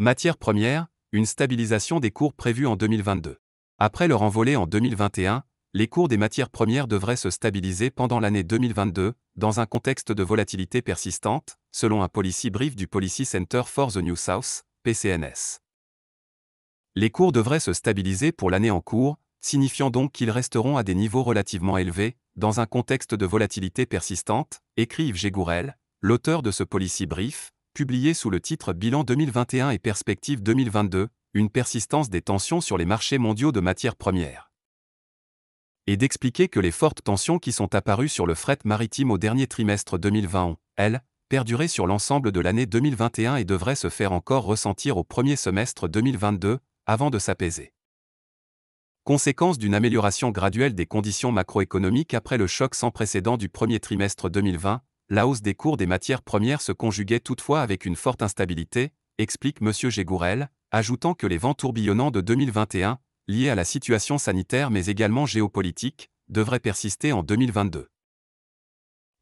Matières premières, une stabilisation des cours prévue en 2022. Après leur envolée en 2021, les cours des matières premières devraient se stabiliser pendant l'année 2022, dans un contexte de volatilité persistante, selon un policy brief du Policy Center for the New South, PCNS. Les cours devraient se stabiliser pour l'année en cours, signifiant donc qu'ils resteront à des niveaux relativement élevés, dans un contexte de volatilité persistante, écrit Yves Gégourel, l'auteur de ce policy brief, publié sous le titre Bilan 2021 et Perspective 2022, une persistance des tensions sur les marchés mondiaux de matières premières. Et d'expliquer que les fortes tensions qui sont apparues sur le fret maritime au dernier trimestre 2020 ont, elles, perduré sur l'ensemble de l'année 2021 et devraient se faire encore ressentir au premier semestre 2022, avant de s'apaiser. Conséquence d'une amélioration graduelle des conditions macroéconomiques après le choc sans précédent du premier trimestre 2020, la hausse des cours des matières premières se conjuguait toutefois avec une forte instabilité, explique M. Gégourel, ajoutant que les vents tourbillonnants de 2021, liés à la situation sanitaire mais également géopolitique, devraient persister en 2022.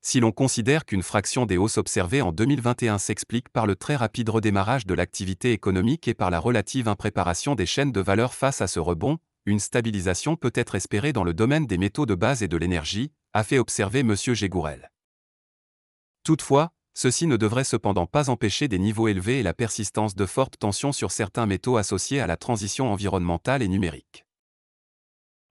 Si l'on considère qu'une fraction des hausses observées en 2021 s'explique par le très rapide redémarrage de l'activité économique et par la relative impréparation des chaînes de valeur face à ce rebond, une stabilisation peut être espérée dans le domaine des métaux de base et de l'énergie, a fait observer M. Gégourel. Toutefois, ceci ne devrait cependant pas empêcher des niveaux élevés et la persistance de fortes tensions sur certains métaux associés à la transition environnementale et numérique.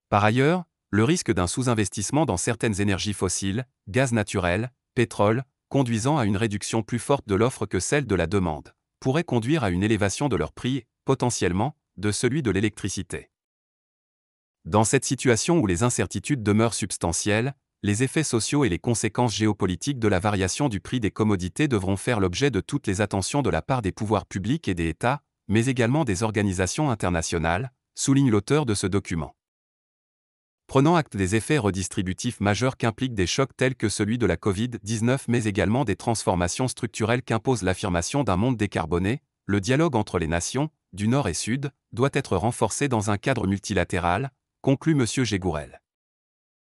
Par ailleurs, le risque d'un sous-investissement dans certaines énergies fossiles, gaz naturel, pétrole, conduisant à une réduction plus forte de l'offre que celle de la demande, pourrait conduire à une élévation de leur prix, potentiellement, de celui de l'électricité. Dans cette situation où les incertitudes demeurent substantielles, les effets sociaux et les conséquences géopolitiques de la variation du prix des commodités devront faire l'objet de toutes les attentions de la part des pouvoirs publics et des États, mais également des organisations internationales, souligne l'auteur de ce document. Prenant acte des effets redistributifs majeurs qu'impliquent des chocs tels que celui de la Covid-19 mais également des transformations structurelles qu'impose l'affirmation d'un monde décarboné, le dialogue entre les nations, du Nord et Sud, doit être renforcé dans un cadre multilatéral, conclut M. Gégourel.